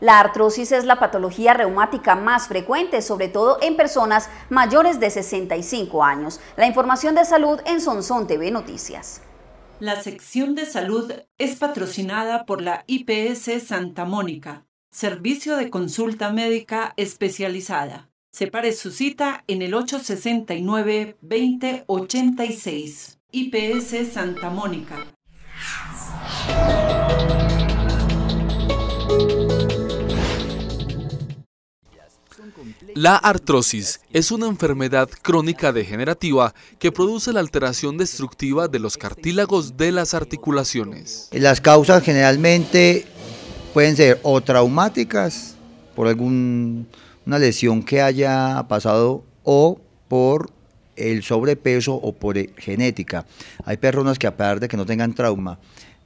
La artrosis es la patología reumática más frecuente, sobre todo en personas mayores de 65 años. La información de salud en Sonson TV Noticias. La sección de salud es patrocinada por la IPS Santa Mónica, servicio de consulta médica especializada. Separe su cita en el 869-2086. IPS Santa Mónica. La artrosis es una enfermedad crónica degenerativa que produce la alteración destructiva de los cartílagos de las articulaciones. Las causas generalmente pueden ser o traumáticas por alguna lesión que haya pasado o por el sobrepeso o por genética. Hay personas que a pesar de que no tengan trauma,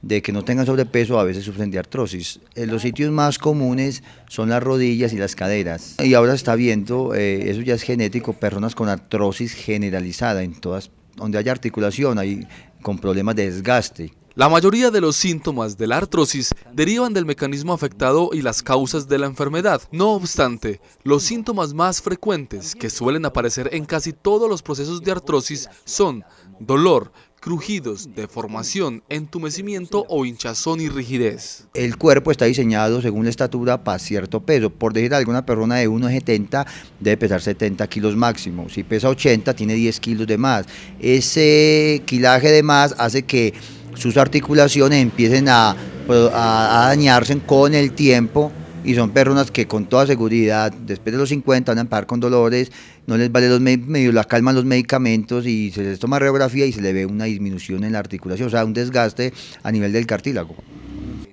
de que no tengan sobrepeso, a veces sufren de artrosis. Eh, los sitios más comunes son las rodillas y las caderas. Y ahora está viendo, eh, eso ya es genético, personas con artrosis generalizada en todas, donde hay articulación, hay con problemas de desgaste. La mayoría de los síntomas de la artrosis derivan del mecanismo afectado y las causas de la enfermedad. No obstante, los síntomas más frecuentes que suelen aparecer en casi todos los procesos de artrosis son dolor, crujidos, deformación, entumecimiento o hinchazón y rigidez. El cuerpo está diseñado según la estatura para cierto peso. Por decir alguna persona de 1,70 debe pesar 70 kilos máximo. Si pesa 80 tiene 10 kilos de más. Ese quilaje de más hace que sus articulaciones empiecen a dañarse con el tiempo y son personas que con toda seguridad, después de los 50, van a empezar con dolores, no les vale los medios, las calman los medicamentos y se les toma radiografía y se les ve una disminución en la articulación, o sea, un desgaste a nivel del cartílago.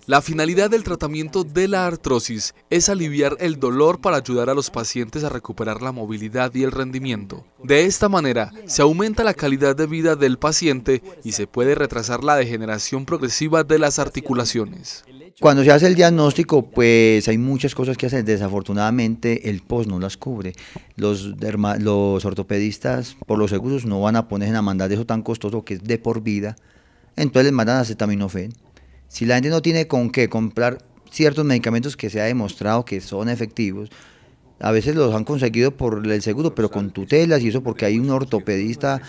La finalidad del tratamiento de la artrosis es aliviar el dolor para ayudar a los pacientes a recuperar la movilidad y el rendimiento. De esta manera, se aumenta la calidad de vida del paciente y se puede retrasar la degeneración progresiva de las articulaciones. Cuando se hace el diagnóstico, pues hay muchas cosas que hacen, Desafortunadamente, el POS no las cubre. Los, ortopedistas, por los seguros, no van a ponerse a mandar eso tan costoso que es de por vida. Entonces les mandan acetaminofén. Si la gente no tiene con qué comprar ciertos medicamentos que se ha demostrado que son efectivos, a veces los han conseguido por el seguro, pero con tutelas y eso porque hay un ortopedista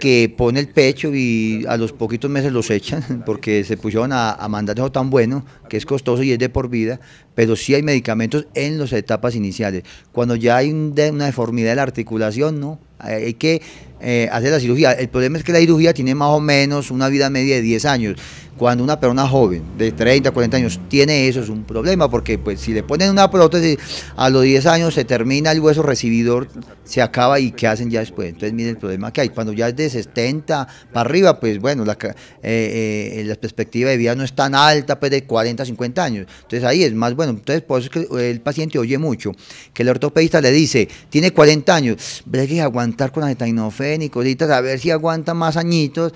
que pone el pecho y a los poquitos meses los echan porque se pusieron a, mandar eso tan bueno que es costoso y es de por vida, pero sí hay medicamentos en las etapas iniciales. Cuando ya hay una deformidad de la articulación, no, hay que eh, hacer la cirugía. El problema es que la cirugía tiene más o menos una vida media de 10 años cuando una persona joven de 30, 40 años tiene eso es un problema, porque pues si le ponen una prótesis a los 10 años se termina el hueso recibidor, se acaba y ¿qué hacen ya después? Entonces mire el problema que hay. Cuando ya es de 70 para arriba, pues bueno, la, eh, eh, la perspectiva de vida no es tan alta, pues de 40, 50 años. Entonces ahí es más bueno. Entonces por eso es que el paciente oye mucho, que el ortopedista le dice, tiene 40 años, pero hay que aguantar con acetaminofén y cositas, a ver si aguanta más añitos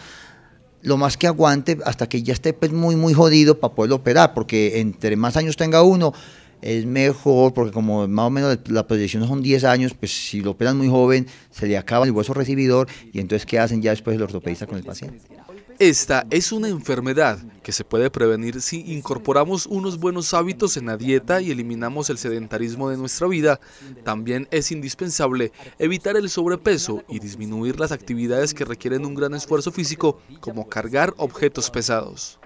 lo más que aguante hasta que ya esté pues, muy, muy jodido para poderlo operar, porque entre más años tenga uno, es mejor, porque como más o menos la proyección son 10 años, pues si lo operan muy joven, se le acaba el hueso recibidor y entonces ¿qué hacen ya después el ortopedista con el paciente? Esta es una enfermedad que se puede prevenir si incorporamos unos buenos hábitos en la dieta y eliminamos el sedentarismo de nuestra vida. También es indispensable evitar el sobrepeso y disminuir las actividades que requieren un gran esfuerzo físico, como cargar objetos pesados.